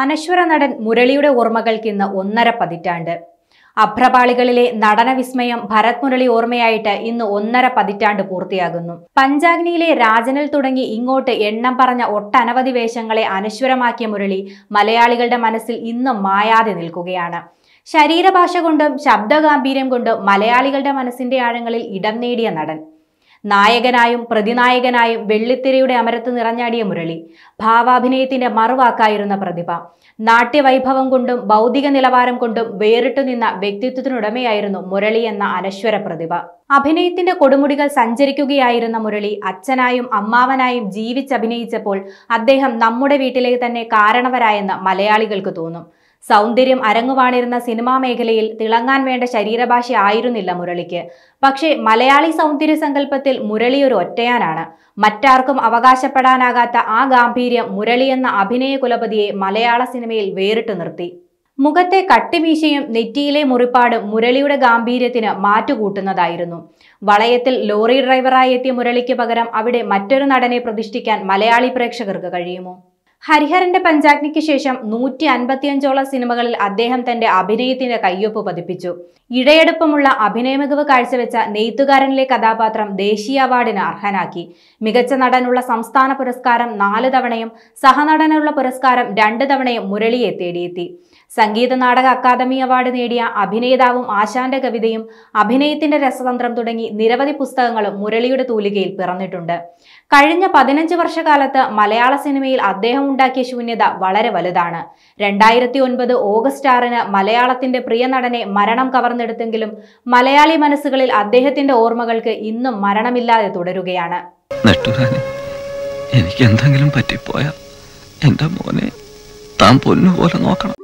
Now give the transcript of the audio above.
അനശ്വര നടൻ മുരളിയുടെ ഓർമ്മകൾക്ക് ഇന്ന് ഒന്നര പതിറ്റാണ്ട് അഭ്രപാളികളിലെ നടനവിസ്മയം ഭരത് മുരളി ഓർമ്മയായിട്ട് ഇന്ന് ഒന്നര പതിറ്റാണ്ട് പൂർത്തിയാകുന്നു പഞ്ചാഗ്നിയിലെ രാജനിൽ തുടങ്ങി ഇങ്ങോട്ട് എണ്ണം പറഞ്ഞ ഒട്ടനവധി വേഷങ്ങളെ അനശ്വരമാക്കിയ മുരളി മലയാളികളുടെ മനസ്സിൽ ഇന്നും മായാതെ നിൽക്കുകയാണ് ശരീരഭാഷ കൊണ്ടും ശബ്ദഗാംഭീര്യം കൊണ്ടും മലയാളികളുടെ മനസ്സിന്റെ ആഴങ്ങളിൽ ഇടം നേടിയ നടൻ നായകനായും പ്രതിനായകനായും വെള്ളിത്തിരയുടെ അമരത്ത് നിറഞ്ഞാടിയ മുരളി ഭാവാഭിനയത്തിന്റെ മറുവാക്കായിരുന്ന പ്രതിഭ നാട്യവൈഭവം കൊണ്ടും ഭൗതിക നിലവാരം കൊണ്ടും വേറിട്ടു നിന്ന വ്യക്തിത്വത്തിനുടമയായിരുന്നു മുരളി എന്ന അനശ്വര പ്രതിഭ അഭിനയത്തിന്റെ കൊടുമുടികൾ സഞ്ചരിക്കുകയായിരുന്ന മുരളി അച്ഛനായും അമ്മാവനായും ജീവിച്ചഭിനയിച്ചപ്പോൾ അദ്ദേഹം നമ്മുടെ വീട്ടിലേക്ക് തന്നെ കാരണവരായെന്ന് മലയാളികൾക്ക് തോന്നും സൗന്ദര്യം അരങ്ങുവാണിരുന്ന സിനിമാ മേഖലയിൽ തിളങ്ങാൻ വേണ്ട ശരീരഭാഷ ആയിരുന്നില്ല മുരളിക്ക് പക്ഷേ മലയാളി സൗന്ദര്യ സങ്കല്പത്തിൽ മുരളി ഒരു ഒറ്റയാനാണ് മറ്റാർക്കും അവകാശപ്പെടാനാകാത്ത ആ ഗാംഭീര്യം മുരളി എന്ന അഭിനയ കുലപതിയെ മലയാള സിനിമയിൽ വേറിട്ട് നിർത്തി മുഖത്തെ കട്ടിമീശയും നെറ്റിയിലെ മുറിപ്പാട് മുരളിയുടെ ഗാംഭീര്യത്തിന് മാറ്റുകൂട്ടുന്നതായിരുന്നു വളയത്തിൽ ലോറി ഡ്രൈവറായി എത്തിയ മുരളിക്ക് പകരം അവിടെ മറ്റൊരു നടനെ പ്രതിഷ്ഠിക്കാൻ മലയാളി പ്രേക്ഷകർക്ക് കഴിയുമോ ഹരിഹരന്റെ പഞ്ചാഗ്നിക്ക് ശേഷം നൂറ്റി അൻപത്തിയഞ്ചോളം സിനിമകളിൽ അദ്ദേഹം തന്റെ അഭിനയത്തിന്റെ കയ്യൊപ്പ് പതിപ്പിച്ചു ഇടയടുപ്പമുള്ള അഭിനയ മികവ് കാഴ്ചവെച്ച നെയ്ത്തുകാരനിലെ കഥാപാത്രം ദേശീയ അവാർഡിന് അർഹനാക്കി മികച്ച നടനുള്ള സംസ്ഥാന പുരസ്കാരം നാല് തവണയും സഹനടനുള്ള പുരസ്കാരം രണ്ട് തവണയും മുരളിയെ തേടിയെത്തി സംഗീത നാടക അക്കാദമി അവാർഡ് നേടിയ അഭിനേതാവും ആശാന്റെ കവിതയും അഭിനയത്തിന്റെ രസതന്ത്രം തുടങ്ങി നിരവധി പുസ്തകങ്ങളും മുരളിയുടെ തൂലികയിൽ പിറന്നിട്ടുണ്ട് കഴിഞ്ഞ പതിനഞ്ച് വർഷകാലത്ത് മലയാള സിനിമയിൽ അദ്ദേഹം ഉണ്ടാക്കിയ ശൂന്യത വളരെ വലുതാണ് രണ്ടായിരത്തി ഒൻപത് ഓഗസ്റ്റ് ആറിന് മലയാളത്തിന്റെ പ്രിയ നടനെ മരണം കവർന്നെടുത്തെങ്കിലും മലയാളി മനസ്സുകളിൽ അദ്ദേഹത്തിന്റെ ഓർമ്മകൾക്ക് ഇന്നും മരണമില്ലാതെ തുടരുകയാണ് എനിക്ക് എന്തെങ്കിലും പറ്റിപ്പോയാ എന്റെ മോനെ താൻ പൊന്നുപോലെ നോക്കണം